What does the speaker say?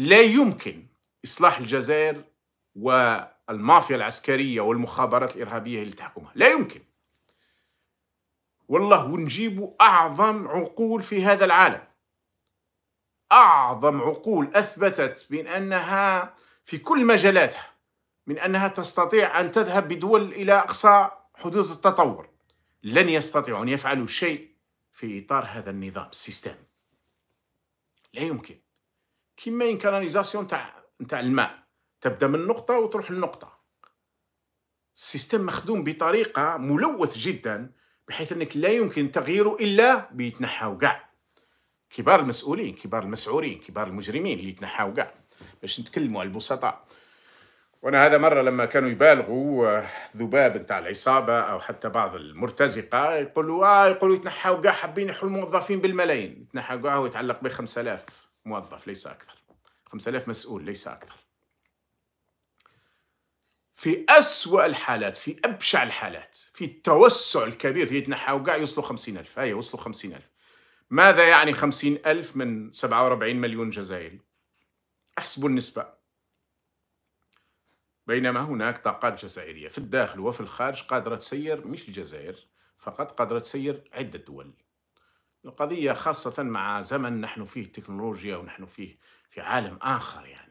لا يمكن إصلاح الجزائر والمافيا العسكرية والمخابرات الإرهابية اللي تحكمها لا يمكن والله ونجيب أعظم عقول في هذا العالم أعظم عقول أثبتت من أنها في كل مجالاتها من أنها تستطيع أن تذهب بدول إلى أقصى حدود التطور لن يستطيعوا أن يفعلوا شيء في إطار هذا النظام السيستم لا يمكن كيما كاناليزاسيون تاع نتاع الماء تبدا من نقطه وتروح لنقطه السيستم مخدوم بطريقه ملوث جدا بحيث انك لا يمكن تغييره الا بيتنحاو كاع كبار المسؤولين كبار المسعورين كبار المجرمين اللي يتنحاو كاع باش نتكلموا على البسطاء وانا هذا مره لما كانوا يبالغوا آه، ذباب نتاع العصابه او حتى بعض المرتزقه يقولوا اه يقولوا يتنحاو كاع حابين يحلوا الموظفين بالملايين يتنحاو كاع ويتعلق ب 5000 موظف ليس اكثر 5000 مسؤول ليس أكثر في أسوأ الحالات في أبشع الحالات في التوسع الكبير في يتنحاو كاع يوصلوا 50000 هاي أيوة، يوصلوا 50000 ماذا يعني 50000 من 47 مليون جزائري احسبوا النسبة بينما هناك طاقات جزائرية في الداخل وفي الخارج قادرة تسير مش الجزائر فقط قادرة تسير عدة دول القضية خاصة مع زمن نحن فيه تكنولوجيا ونحن فيه في عالم آخر يعني